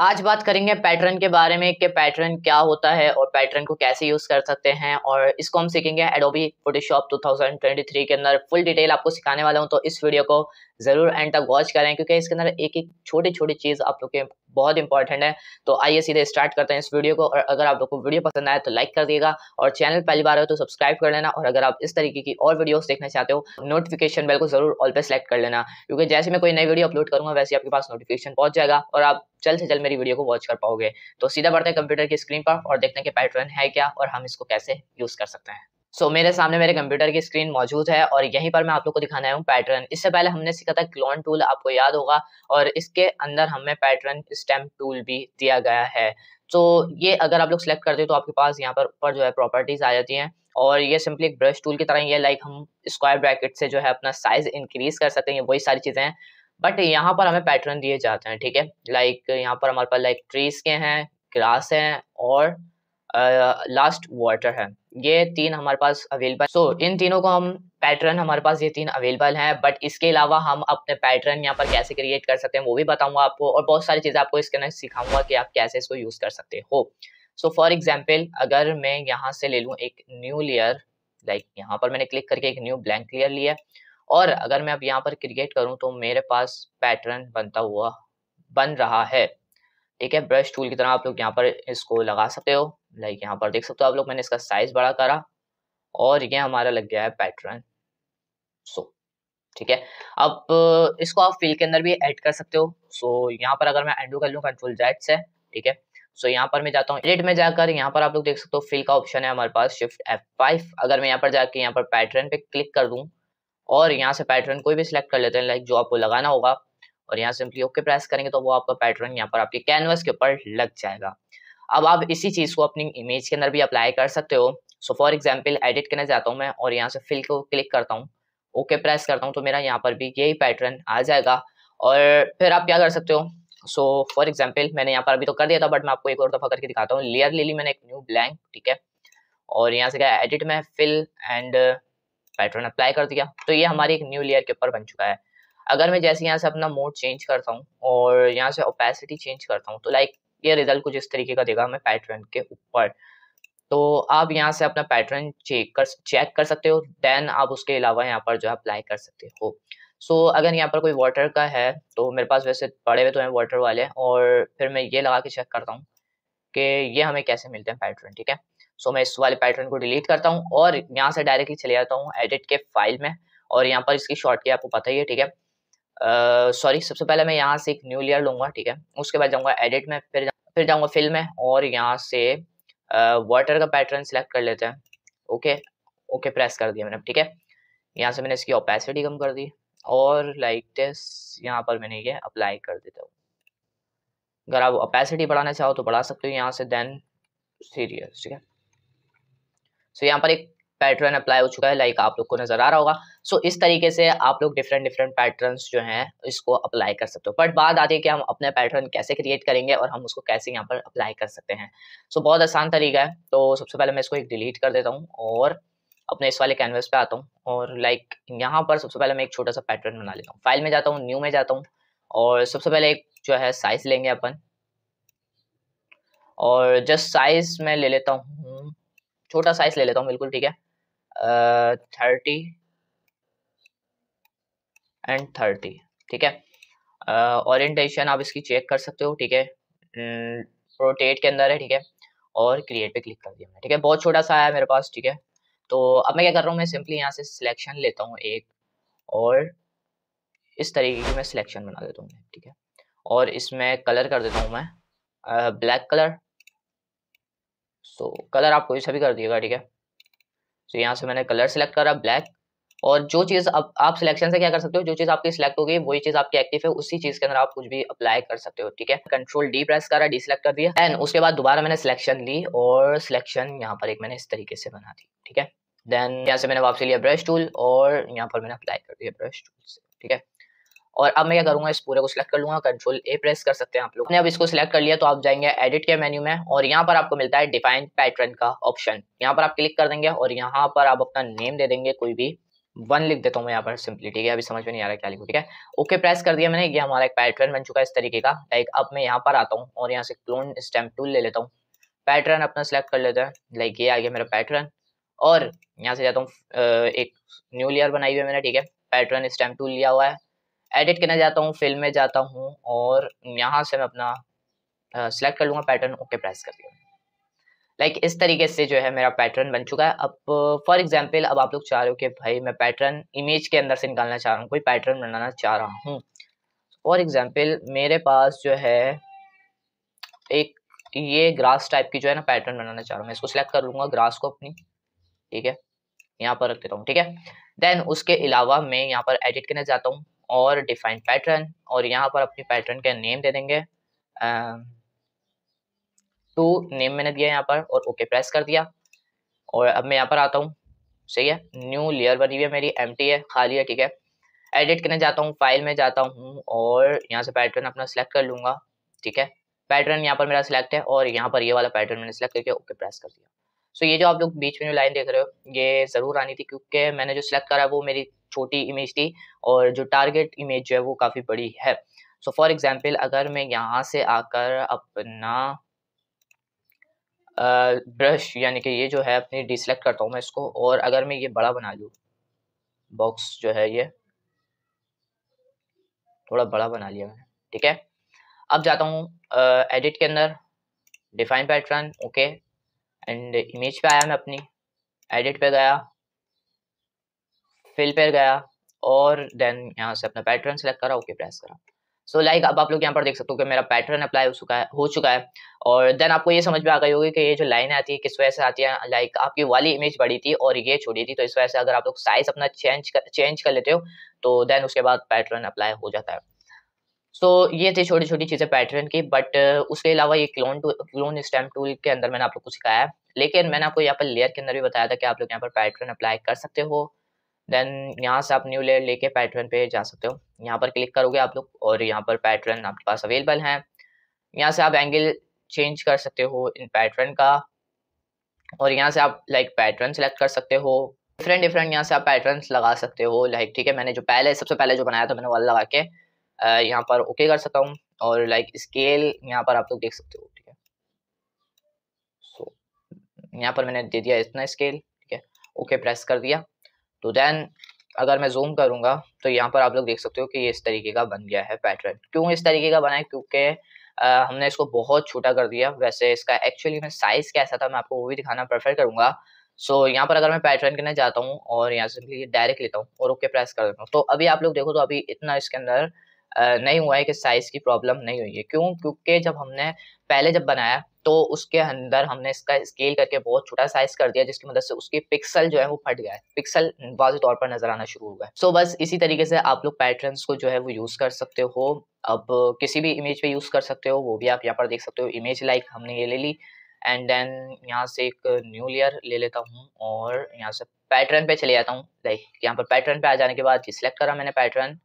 आज बात करेंगे पैटर्न के बारे में कि पैटर्न क्या होता है और पैटर्न को कैसे यूज़ कर सकते हैं और इसको हम सीखेंगे एडोबी फोटोशॉप 2023 के अंदर फुल डिटेल आपको सिखाने वाला हूं तो इस वीडियो को ज़रूर एंड तक वॉच करें क्योंकि इसके अंदर एक एक छोटी छोटी चीज़ आप लोग के बहुत इंपॉर्टेंट है तो आइए सीधे स्टार्ट करते हैं इस वीडियो को और अगर आप लोग को वीडियो पसंद आए तो लाइक कर दिएगा और चैनल पहली बार हो तो सब्सक्राइब कर लेना और अगर आप इस तरीके की और वीडियोस देखना चाहते हो नोटिफिकेशन बेल को जरूर ऑल पे सेलेक्ट कर लेना क्योंकि जैसे मैं कोई नई वीडियो अपलोड करूंगा वैसे आपके पास नोटिफिकेशन पहुंच जाएगा और आप जल्द से जल्द मेरी वीडियो को वॉच कर पाओगे तो सीधा बढ़ते हैं कंप्यूटर की स्क्रीन पर और देखते हैं कि पैटर्न है क्या और हम इसको कैसे यूज़ कर सकते हैं सो so, मेरे सामने मेरे कंप्यूटर की स्क्रीन मौजूद है और यहीं पर मैं आप लोग को दिखाने आया हूँ पैटर्न इससे पहले हमने सीखा था क्लोन टूल आपको याद होगा और इसके अंदर हमें पैटर्न स्टैम्प टूल भी दिया गया है तो ये अगर आप लोग सिलेक्ट करते हो तो आपके पास यहाँ पर ऊपर जो है प्रॉपर्टीज आ जाती हैं और ये सिंपली एक ब्रश टूल की तरह है लाइक हम स्क्वायर ब्रैकेट से जो है अपना साइज इंक्रीज कर सकते हैं वही सारी चीज़ें हैं बट यहाँ पर हमें पैटर्न दिए जाते हैं ठीक है लाइक यहाँ पर हमारे पास लाइक ट्रीज के हैं ग्रास हैं और लास्ट वाटर है ये तीन हमारे पास अवेलेबल सो so, इन तीनों को हम पैटर्न हमारे पास ये तीन अवेलेबल हैं बट इसके अलावा हम अपने पैटर्न यहाँ पर कैसे क्रिएट कर सकते हैं वो भी बताऊंगा आपको और बहुत सारी चीज़ें आपको इसके अंदर सिखाऊंगा कि आप कैसे इसको यूज़ कर सकते हो सो फॉर एग्जाम्पल अगर मैं यहाँ से ले लूँ एक न्यू लेयर लाइक यहाँ पर मैंने क्लिक करके एक न्यू ब्लैंक लेयर लिया और अगर मैं अब यहाँ पर क्रिएट करूँ तो मेरे पास पैटर्न बनता हुआ बन रहा है ठीक है ब्रश टूल की तरह आप लोग यहाँ पर इसको लगा सकते हो लाइक यहाँ पर देख सकते हो आप लोग मैंने इसका साइज बड़ा करा और ये हमारा लग गया है पैटर्न सो ठीक है अब इसको आप फील के अंदर भी ऐड कर सकते हो सो यहाँ पर अगर मैं एंडो कर लूँ कंट्रोल जेड से ठीक है सो यहाँ पर मैं जाता हूँ एडिट में जाकर यहाँ पर आप लोग देख सकते हो फिल का ऑप्शन है हमारे पास शिफ्ट एफ फाइव अगर मैं यहाँ पर जाकर यहाँ पर पैटर्न पे क्लिक कर दूँ और यहाँ से पैटर्न कोई भी सिलेक्ट कर लेते हैं लाइक जो आपको लगाना होगा और यहाँ सिंपली ओके प्रेस करेंगे तो वो आपका पैटर्न यहाँ पर आपके कैनवस के ऊपर लग जाएगा अब आप इसी चीज़ को अपनी इमेज के अंदर भी अप्लाई कर सकते हो सो फॉर एग्जाम्पल एडिट करने जाता हूँ मैं और यहाँ से फिल को क्लिक करता हूँ ओके okay, प्रेस करता हूँ तो मेरा यहाँ पर भी यही पैटर्न आ जाएगा और फिर आप क्या कर सकते हो सो फॉर एग्जाम्पल मैंने यहाँ पर अभी तो कर दिया था बट मैं आपको एक और दफ़ा करके दिखाता हूँ लेयर ले ली मैंने एक न्यू ब्लैंक ठीक है और यहाँ से क्या एडिट में फिल एंड पैटर्न अप्लाई कर दिया तो ये हमारी एक न्यू लेयर के ऊपर बन चुका है अगर मैं जैसे यहाँ से अपना मोड चेंज करता हूँ और यहाँ से ओपेसिटी चेंज करता हूँ तो लाइक ये रिजल्ट कुछ इस तरीके का देगा हमें पैटर्न के ऊपर तो आप यहाँ से अपना पैटर्न चेक कर चेक कर सकते हो देन आप उसके अलावा यहाँ पर जो है अप्लाई कर सकते हो सो so, अगर यहाँ पर कोई वाटर का है तो मेरे पास वैसे पड़े हुए तो हैं वाटर वाले और फिर मैं ये लगा के चेक करता हूँ कि ये हमें कैसे मिलते हैं पैटर्न ठीक है सो so, मैं इस वाले पैटर्न को डिलीट करता हूँ और यहाँ से डायरेक्टली चले जाता हूँ एडिट के फाइल में और यहाँ पर इसकी शॉर्ट की आपको पता ही है ठीक है सॉरी uh, सबसे पहले मैं यहाँ से एक न्यू लेयर लूंगा ठीक है उसके बाद जाऊँगा एडिट में फिर फिर जाऊंगा फिल्म में और यहाँ से वाटर का पैटर्न सिलेक्ट कर लेते हैं ओके ओके प्रेस कर दिया मैंने ठीक है यहाँ से मैंने इसकी ओपेसिटी कम कर दी और लाइक दिस यहाँ पर मैंने ये अप्लाई कर देता हूँ अगर आप ओपेसिटी बढ़ाना चाहो तो बढ़ा सकते हो यहाँ से देन सीरियस ठीक है सो so, यहाँ पर एक पैटर्न अप्लाई हो चुका है लाइक आप लोग को नजर आ रहा होगा सो so, इस तरीके से आप लोग डिफरेंट डिफरेंट पैटर्न जो हैं इसको अप्लाई कर सकते हो बट बात आती है कि हम अपने पैटर्न कैसे क्रिएट करेंगे और हम उसको कैसे यहाँ पर अप्लाई कर सकते हैं सो so, बहुत आसान तरीका है तो सबसे पहले मैं इसको एक डिलीट कर देता हूँ और अपने इस वाले कैनवस पे आता हूँ और लाइक यहाँ पर सबसे पहले मैं एक छोटा सा पैटर्न बना लेता हूँ फाइल में जाता हूँ न्यू में जाता हूँ और सबसे पहले एक जो है साइज लेंगे अपन और जस्ट साइज मैं ले लेता हूँ छोटा साइज ले लेता हूँ बिल्कुल ठीक है थर्टी एंड थर्टी ठीक है ओरिएंटेशन uh, आप इसकी चेक कर सकते हो ठीक है रोटेट mm, के अंदर है ठीक है और क्रिएट पे क्लिक कर दिया मैं ठीक है बहुत छोटा सा आया मेरे पास ठीक है तो अब मैं क्या कर रहा हूँ मैं सिंपली यहाँ से सिलेक्शन लेता हूँ एक और इस तरीके की मैं सिलेक्शन बना देता हूँ ठीक है और इसमें कलर कर देता हूँ मैं ब्लैक कलर सो कलर आप कोई सा भी कर दिएगा ठीक है सो यहाँ से मैंने कलर सेलेक्ट करा ब्लैक और जो चीज़ आप आप सिलेक्शन से क्या कर सकते हो जो चीज़ आपकी सिलेक्ट हो गई वही चीज़ आपकी एक्टिव है उसी चीज़ के अंदर आप कुछ भी अप्लाई कर सकते हो ठीक है कंट्रोल डी प्रेस करा डी सिलेक्ट कर दिया एंड उसके बाद दोबारा मैंने सिलेक्शन ली और सिलेक्शन यहाँ पर एक मैंने इस तरीके से बना दी ठीक है देन यहाँ से मैंने वापसी लिया ब्रश टूल और यहाँ पर मैंने अप्लाई कर दिया ब्रश टूल से ठीक है और अब मैं क्या करूँगा इस पूरे को सिलेक्ट कर लूंगा कंट्रोल ए प्रेस कर सकते हैं आप लोग ने अब इसको सिलेक्ट कर लिया तो आप जाएंगे एडिट के मेन्यू में और यहाँ पर आपको मिलता है डिफाइन पैटर्न का ऑप्शन यहाँ पर आप क्लिक कर देंगे और यहाँ पर आप अपना नेम दे देंगे कोई भी वन लिख देता हूँ मैं यहाँ पर सिंपली ठीक है अभी समझ में नहीं आ रहा क्या लिखूँ ठीक है ओके प्रेस कर दिया मैंने ये हमारा एक पैटर्न बन चुका है इस तरीके का लाइक अब मैं यहाँ पर आता हूँ और यहाँ से क्लोन स्टैम्प टूल ले लेता हूँ पैटर्न अपना सेलेक्ट कर लेते हैं लाइक ये आ गया मेरा पैटर्न और यहाँ से जाता हूँ एक न्यू लेयर बनाई हुई है मैंने ठीक है पैटर्न स्टैम्प टूल लिया हुआ है एडिट करने जाता हूँ फिल्म में जाता हूँ और यहाँ से मैं अपना सेलेक्ट कर लूँगा पैटर्न ओके प्रेस कर दिया लाइक like, इस तरीके से जो है मेरा पैटर्न बन चुका है अब फॉर एग्जाम्पल अब आप लोग चाह रहे हो कि भाई मैं पैटर्न इमेज के अंदर से निकालना चाह रहा हूँ कोई पैटर्न बनाना चाह रहा हूँ फॉर एग्जाम्पल मेरे पास जो है एक ये ग्रास टाइप की जो है ना पैटर्न बनाना चाह रहा हूँ मैं इसको सिलेक्ट कर लूँगा ग्रास को अपनी ठीक है यहाँ पर रख देता हूँ ठीक है देन उसके अलावा मैं यहाँ पर एडिट करना चाहता हूँ और डिफाइन पैटर्न और यहाँ पर अपनी पैटर्न का नेम दे देंगे तो नेम मैंने दिया यहाँ पर और ओके प्रेस कर दिया और अब मैं यहाँ पर आता हूँ सही है न्यू लेयर बनी हुई है मेरी एम है खाली है ठीक है एडिट करने जाता हूँ फाइल में जाता हूँ और यहाँ से पैटर्न अपना सेलेक्ट कर लूँगा ठीक है पैटर्न यहाँ पर मेरा सिलेक्ट है और यहाँ पर ये वाला पैटर्न मैंने सेलेक्ट करके ओके प्रेस कर दिया सो so, ये जो आप लोग बीच में जो लाइन देख रहे हो ये ज़रूर आनी थी क्योंकि मैंने जो सिलेक्ट करा वो मेरी छोटी इमेज थी और जो टारगेट इमेज जो है वो काफ़ी बड़ी है सो फॉर एग्जाम्पल अगर मैं यहाँ से आकर अपना ब्रश यानी कि ये जो है अपनी डिसलेक्ट करता हूँ मैं इसको और अगर मैं ये बड़ा बना लूँ बॉक्स जो है ये थोड़ा बड़ा बना लिया मैंने ठीक है अब जाता हूँ एडिट के अंदर define pattern okay and image पे आया मैं अपनी एडिट पे गया फिल पर गया और देन यहाँ से अपना पैटर्न सेलेक्ट करा ओके प्रेस करा सो so, लाइक like, अब आप लोग यहाँ पर देख सकते हो कि मेरा पैटर्न अप्लाई हो चुका है हो चुका है और देन आपको ये समझ में आ गई होगी कि ये जो लाइन आती है किस वजह से आती है लाइक like, आपकी वाली इमेज बड़ी थी और ये छोटी थी तो इस वजह से अगर आप लोग साइज अपना चेंज कर चेंज कर लेते हो तो देन उसके बाद पैटर्न अप्लाई हो जाता है सो so, ये थी छोटी छोटी चीज़ें पैटर्न की बट उसके अलावा ये क्लोन क्लोन स्टैम्प टूल के अंदर मैंने आप लोग को सिखाया है लेकिन मैंने आपको यहाँ पर लेयर के अंदर भी बताया था कि आप लोग यहाँ पर पैटर्न अप्लाई कर सकते हो देन यहाँ से आप न्यू लेयर लेके पैटर्न पे जा सकते हो यहाँ पर क्लिक करोगे आप लोग और यहाँ पर पैटर्न आपके पास अवेलेबल है यहाँ से आप एंगल चेंज कर सकते हो इन पैटर्न का और यहाँ से आप लाइक पैटर्न सेलेक्ट कर सकते हो डिफरेंट डिफरेंट यहाँ से आप पैटर्न लगा सकते हो लाइक ठीक है मैंने जो पहले सबसे पहले जो बनाया था मैंने वाला लगा के यहाँ पर ओके कर सकता हूँ और लाइक स्केल यहाँ पर आप लोग देख सकते हो ठीक है सो यहाँ पर मैंने दे दिया इतना स्केल ठीक है ओके प्रेस कर दिया तो देन अगर मैं जूम करूँगा तो यहाँ पर आप लोग देख सकते हो कि ये इस तरीके का बन गया है पैटर्न क्यों इस तरीके का बना है क्योंकि हमने इसको बहुत छोटा कर दिया वैसे इसका एक्चुअली में साइज़ कैसा था मैं आपको वो भी दिखाना प्रेफर करूँगा सो so, यहाँ पर अगर मैं पैटर्न करने जाता हूँ और यहाँ से डायरेक्ट लेता हूँ और ओके प्रेस कर देता हूँ तो अभी आप लोग देखो तो अभी इतना इसके अंदर नहीं हुआ है कि साइज़ की प्रॉब्लम नहीं हुई है क्यों क्योंकि जब हमने पहले जब बनाया तो उसके अंदर हमने इसका स्केल करके बहुत छोटा साइज कर दिया जिसकी मदद मतलब से उसके पिक्सल जो है वो फट गया है पिक्सल वाजी तौर पर नजर आना शुरू हो गया सो so, बस इसी तरीके से आप लोग पैटर्न को जो है वो यूज़ कर सकते हो अब किसी भी इमेज पे यूज़ कर सकते हो वो भी आप यहाँ पर देख सकते हो इमेज लाइक हमने ये ले ली एंड देन यहाँ से एक न्यू लेयर ले लेता हूँ और यहाँ से पैटर्न पे चले जाता हूँ लाइक यहाँ पर पैटर्न पे आ जाने के बाद सिलेक्ट करा मैंने पैटर्न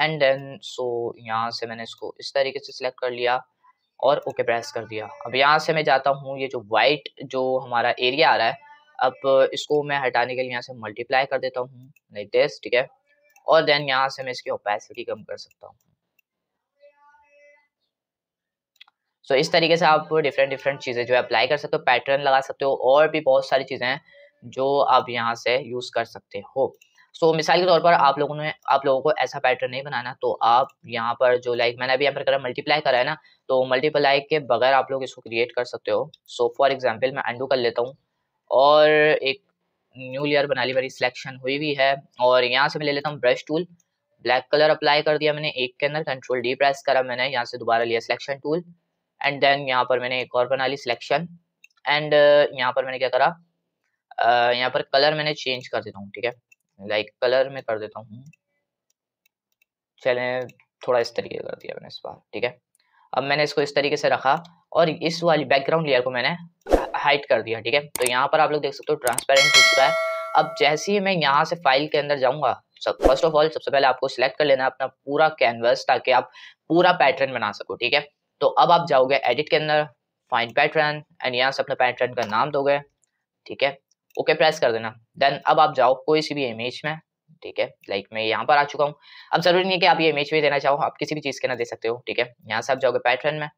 एंड देन सो यहाँ से मैंने इसको इस तरीके से सिलेक्ट कर लिया और ओके okay प्रेस कर दिया अब यहाँ से मैं जाता हूँ ये जो वाइट जो हमारा एरिया आ रहा है अब इसको मैं हटाने के लिए यहाँ से मल्टीप्लाई कर देता हूँ नहीं टेस्ट ठीक है और देन यहाँ से मैं इसकी ओपेसिटी कम कर सकता हूँ सो so, इस तरीके से आप डिफरेंट डिफरेंट चीज़ें जो है अप्लाई कर सकते हो पैटर्न लगा सकते हो और भी बहुत सारी चीज़ें हैं जो आप यहाँ से यूज़ कर सकते हो सो so, मिसाल के तौर पर आप लोगों ने आप लोगों को ऐसा पैटर्न नहीं बनाना तो आप यहाँ पर जो लाइक मैंने अभी यहाँ पर करा मल्टीप्लाई करा है ना तो मल्टीप्लाई के बगैर आप लोग इसको क्रिएट कर सकते हो सो फॉर एग्जाम्पल मैं अंडू कर लेता हूँ और एक न्यू लेयर बना ली मेरी सिलेक्शन हुई हुई है और यहाँ से मैं ले लेता हूँ brush tool black colour apply कर दिया मैंने एक के अंदर कंट्रोल डी प्रेस करा मैंने यहाँ से दोबारा लिया सिलेक्शन टूल एंड देन यहाँ पर मैंने एक और बना ली सिलेक्शन एंड uh, यहाँ पर मैंने क्या करा uh, यहाँ पर कलर मैंने चेंज कर देता हूँ ठीक है लाइक कलर में कर देता हूँ चले थोड़ा इस तरीके कर दिया मैंने इस बार ठीक है अब मैंने इसको इस तरीके से रखा और इस वाली बैकग्राउंड लेयर को मैंने हाइट कर दिया ठीक है तो यहाँ पर आप लोग देख सकते हो ट्रांसपेरेंट हो चुका है अब जैसे ही मैं यहाँ से फाइल के अंदर जाऊँगा सब फर्स्ट ऑफ ऑल सबसे पहले आपको सिलेक्ट कर लेना अपना पूरा कैनवस ताकि आप पूरा पैटर्न बना सको ठीक है तो अब आप जाओगे एडिट के अंदर फाइंड पैटर्न एंड यहाँ से अपने पैटर्न का नाम दोगे ठीक है ओके प्रेस कर देना देन अब आप जाओ कोई सी भी इमेज में ठीक है लाइक मैं यहाँ पर आ चुका हूँ अब जरूरी नहीं है कि आप ये इमेज भी देना चाहो आप किसी भी चीज़ के ना दे सकते हो ठीक है यहाँ से आप जाओगे पैटर्न में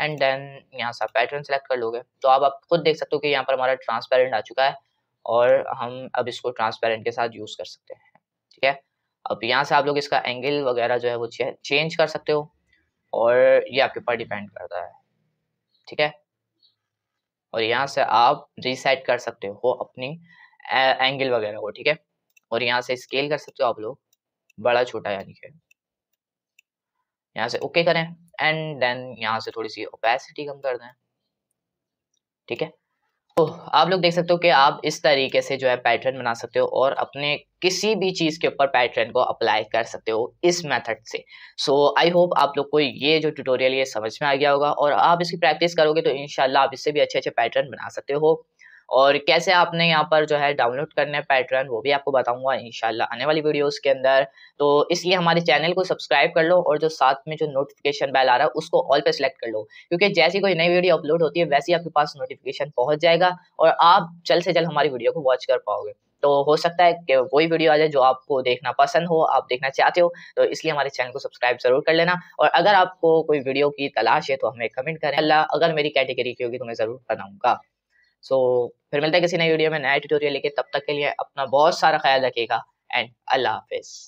एंड देन यहाँ से आप पैटर्न सेलेक्ट कर लोगे तो आप आप खुद देख सकते हो कि यहाँ पर हमारा ट्रांसपेरेंट आ चुका है और हम अब इसको ट्रांसपेरेंट के साथ यूज़ कर सकते हैं ठीक है अब यहाँ से आप लोग इसका एंगल वगैरह जो है वो चेंज कर सकते हो और ये आपके ऊपर डिपेंड करता है ठीक है और यहाँ से आप रिसेट कर सकते हो अपनी एंगल वगैरह को ठीक है और यहाँ से स्केल कर सकते हो आप लोग बड़ा छोटा यानी कि यहाँ से ओके करें एंड देन यहाँ से थोड़ी सी ओपेसिटी कम कर दें ठीक है तो आप लोग देख सकते हो कि आप इस तरीके से जो है पैटर्न बना सकते हो और अपने किसी भी चीज़ के ऊपर पैटर्न को अप्लाई कर सकते हो इस मेथड से सो आई होप आप लोग को ये जो ट्यूटोरियल ये समझ में आ गया होगा और आप इसकी प्रैक्टिस करोगे तो इनशाला आप इससे भी अच्छे अच्छे पैटर्न बना सकते हो और कैसे आपने यहाँ पर जो है डाउनलोड करने पैटर्न वो भी आपको बताऊंगा इनशाला आने वाली वीडियोस के अंदर तो इसलिए हमारे चैनल को सब्सक्राइब कर लो और जो साथ में जो नोटिफिकेशन बेल आ रहा है उसको ऑल पे सिलेक्ट कर लो क्योंकि जैसी कोई नई वीडियो अपलोड होती है वैसे आपके पास नोटिफिकेशन पहुंच जाएगा और आप जल्द से जल्द हमारी वीडियो को वॉच कर पाओगे तो हो सकता है कि वही वीडियो आ जाए जो आपको देखना पसंद हो आप देखना चाहते हो तो इसलिए हमारे चैनल को सब्सक्राइब जरूर कर लेना और अगर आपको कोई वीडियो की तलाश है तो हमें कमेंट करें अल्लाह अगर मेरी कैटेगरी की होगी तो मैं ज़रूर बनाऊंगा सो so, फिर मिलते हैं किसी नए वीडियो में नया ट्यूटोरियल लेके तब तक के लिए अपना बहुत सारा ख्याल रखिएगा एंड अल्लाह हाफिज़